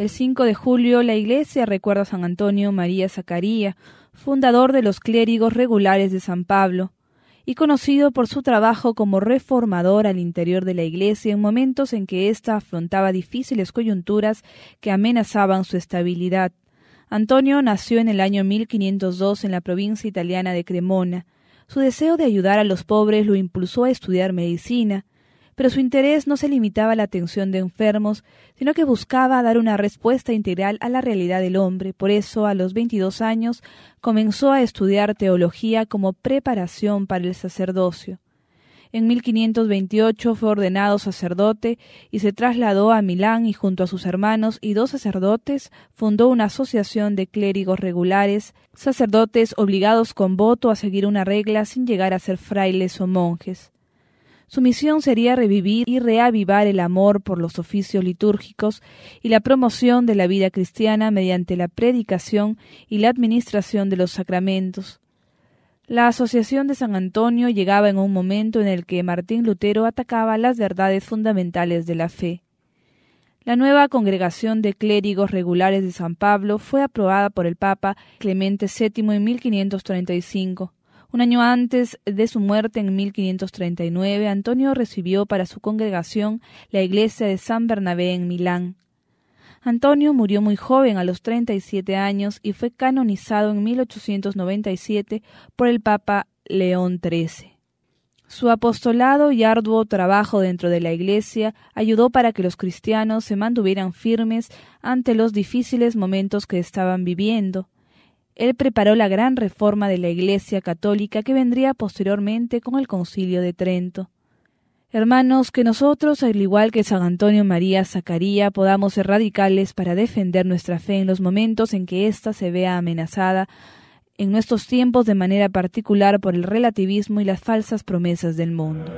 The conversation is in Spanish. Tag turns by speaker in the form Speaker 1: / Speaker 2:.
Speaker 1: El 5 de julio la iglesia recuerda a San Antonio María Zacaría, fundador de los clérigos regulares de San Pablo, y conocido por su trabajo como reformador al interior de la Iglesia en momentos en que ésta afrontaba difíciles coyunturas que amenazaban su estabilidad. Antonio nació en el año 1502 en la provincia italiana de Cremona. Su deseo de ayudar a los pobres lo impulsó a estudiar medicina, pero su interés no se limitaba a la atención de enfermos, sino que buscaba dar una respuesta integral a la realidad del hombre. Por eso, a los 22 años, comenzó a estudiar teología como preparación para el sacerdocio. En 1528 fue ordenado sacerdote y se trasladó a Milán y junto a sus hermanos y dos sacerdotes fundó una asociación de clérigos regulares, sacerdotes obligados con voto a seguir una regla sin llegar a ser frailes o monjes. Su misión sería revivir y reavivar el amor por los oficios litúrgicos y la promoción de la vida cristiana mediante la predicación y la administración de los sacramentos. La Asociación de San Antonio llegaba en un momento en el que Martín Lutero atacaba las verdades fundamentales de la fe. La nueva congregación de clérigos regulares de San Pablo fue aprobada por el Papa Clemente VII en 1535. Un año antes de su muerte, en 1539, Antonio recibió para su congregación la iglesia de San Bernabé en Milán. Antonio murió muy joven a los 37 años y fue canonizado en 1897 por el Papa León XIII. Su apostolado y arduo trabajo dentro de la Iglesia ayudó para que los cristianos se mantuvieran firmes ante los difíciles momentos que estaban viviendo. Él preparó la gran reforma de la Iglesia católica que vendría posteriormente con el Concilio de Trento. Hermanos, que nosotros, al igual que San Antonio María Zacaría, podamos ser radicales para defender nuestra fe en los momentos en que ésta se vea amenazada, en nuestros tiempos de manera particular por el relativismo y las falsas promesas del mundo.